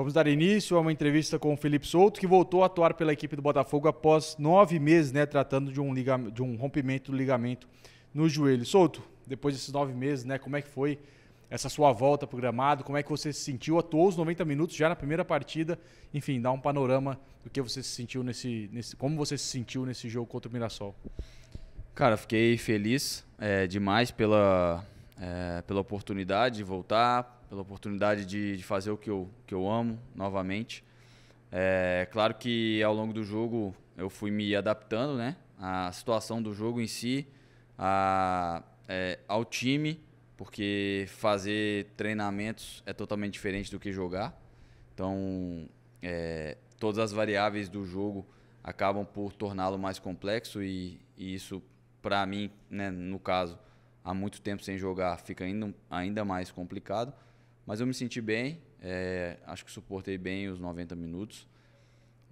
Vamos dar início a uma entrevista com o Felipe Souto, que voltou a atuar pela equipe do Botafogo após nove meses, né, tratando de um, de um rompimento do ligamento no joelho. Souto, depois desses nove meses, né, como é que foi essa sua volta para o gramado? Como é que você se sentiu? Atuou os 90 minutos já na primeira partida. Enfim, dá um panorama do que você se sentiu nesse, nesse como você se sentiu nesse jogo contra o Mirassol. Cara, fiquei feliz é, demais pela, é, pela oportunidade de voltar, pela oportunidade de, de fazer o que eu, que eu amo novamente. É claro que ao longo do jogo eu fui me adaptando, né? A situação do jogo em si, a, é, ao time, porque fazer treinamentos é totalmente diferente do que jogar. Então, é, todas as variáveis do jogo acabam por torná-lo mais complexo e, e isso, para mim, né, no caso, há muito tempo sem jogar, fica ainda, ainda mais complicado. Mas eu me senti bem, é, acho que suportei bem os 90 minutos.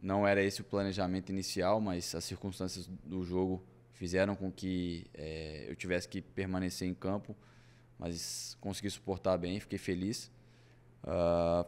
Não era esse o planejamento inicial, mas as circunstâncias do jogo fizeram com que é, eu tivesse que permanecer em campo, mas consegui suportar bem, fiquei feliz. Uh,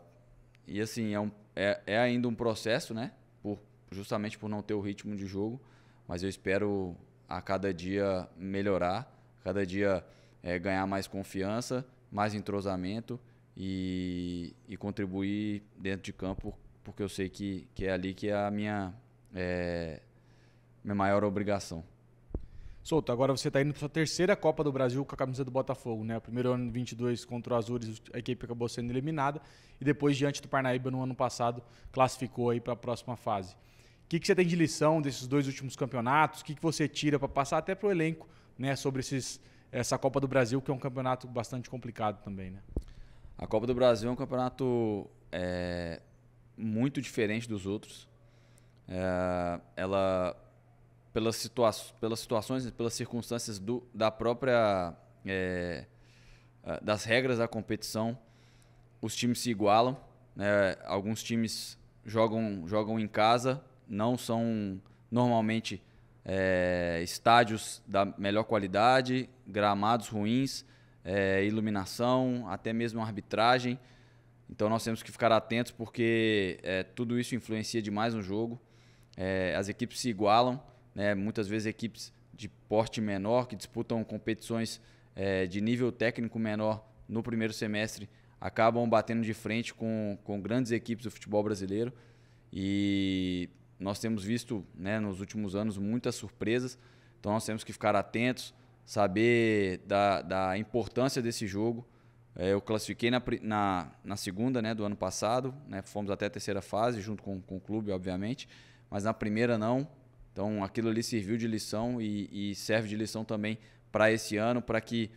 e assim, é, um, é, é, ainda um processo, né? Por, justamente por não ter o ritmo de jogo, mas eu espero a cada dia melhorar, a cada dia é, ganhar mais confiança, mais entrosamento e, e contribuir dentro de campo, porque eu sei que, que é ali que é a minha, é, minha maior obrigação. solto agora você está indo para sua terceira Copa do Brasil com a camisa do Botafogo, né? O primeiro ano 22 contra o Azures, a equipe acabou sendo eliminada e depois diante do Parnaíba no ano passado classificou aí para a próxima fase. O que, que você tem de lição desses dois últimos campeonatos? O que, que você tira para passar até para o elenco, né? Sobre esses, essa Copa do Brasil que é um campeonato bastante complicado também, né? A Copa do Brasil é um campeonato é, muito diferente dos outros. É, ela, pelas, situa pelas situações, pelas circunstâncias do, da própria. É, das regras da competição, os times se igualam. Né? Alguns times jogam, jogam em casa, não são normalmente é, estádios da melhor qualidade, gramados ruins é, iluminação, até mesmo arbitragem. Então nós temos que ficar atentos porque é, tudo isso influencia demais no jogo. É, as equipes se igualam, né? muitas vezes equipes de porte menor que disputam competições é, de nível técnico menor no primeiro semestre acabam batendo de frente com, com grandes equipes do futebol brasileiro. E nós temos visto né, nos últimos anos muitas surpresas, então nós temos que ficar atentos saber da, da importância desse jogo. É, eu classifiquei na, na, na, segunda né, do ano passado, né, fomos até a terceira fase, junto com, com o clube, obviamente, mas na primeira não. Então aquilo ali serviu de lição e, e serve de lição também para esse ano, para que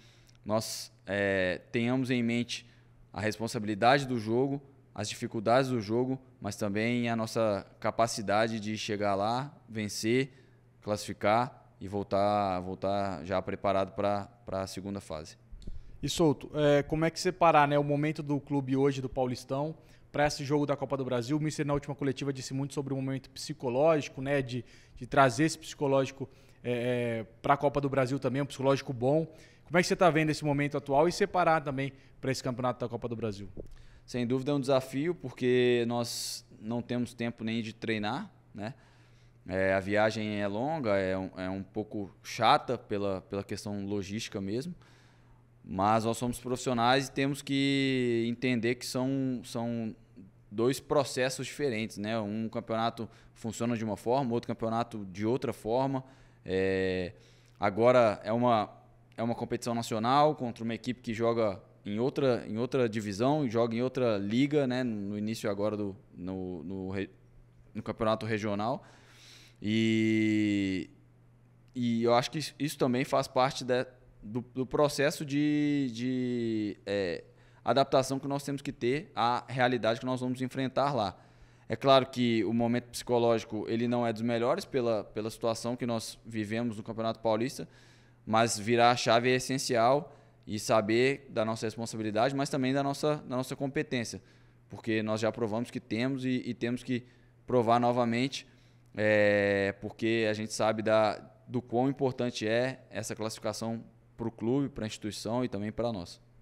nós é, tenhamos em mente a responsabilidade do jogo, as dificuldades do jogo, mas também a nossa capacidade de chegar lá, vencer, classificar e voltar, voltar já preparado para a segunda fase. E Souto, é, como é que separar né, o momento do clube hoje do Paulistão para esse jogo da Copa do Brasil? O Mister, na última coletiva, disse muito sobre o momento psicológico, né, de, de trazer esse psicológico é, é para a Copa do Brasil também, um psicológico bom. Como é que você está vendo esse momento atual e separar também para esse campeonato da Copa do Brasil? Sem dúvida é um desafio, porque nós não temos tempo nem de treinar, né? É, a viagem é longa, é um, é um pouco chata pela, pela questão logística mesmo, mas nós somos profissionais e temos que entender que são, são dois processos diferentes, né? Um campeonato funciona de uma forma, outro campeonato de outra forma. É, agora é uma, é uma competição nacional contra uma equipe que joga em outra, em outra divisão, joga em outra liga, né? No início agora do no, no, no campeonato regional. E, e eu acho que isso também faz parte de, do, do, processo de, de é, adaptação que nós temos que ter à realidade que nós vamos enfrentar lá. É claro que o momento psicológico ele não é dos melhores pela, pela situação que nós vivemos no Campeonato Paulista, mas virar a chave é essencial e saber da nossa responsabilidade, mas também da nossa, da nossa competência, porque nós já provamos que temos e, e temos que provar novamente é, porque a gente sabe da, do quão importante é essa classificação para o clube, para a instituição e também para nós.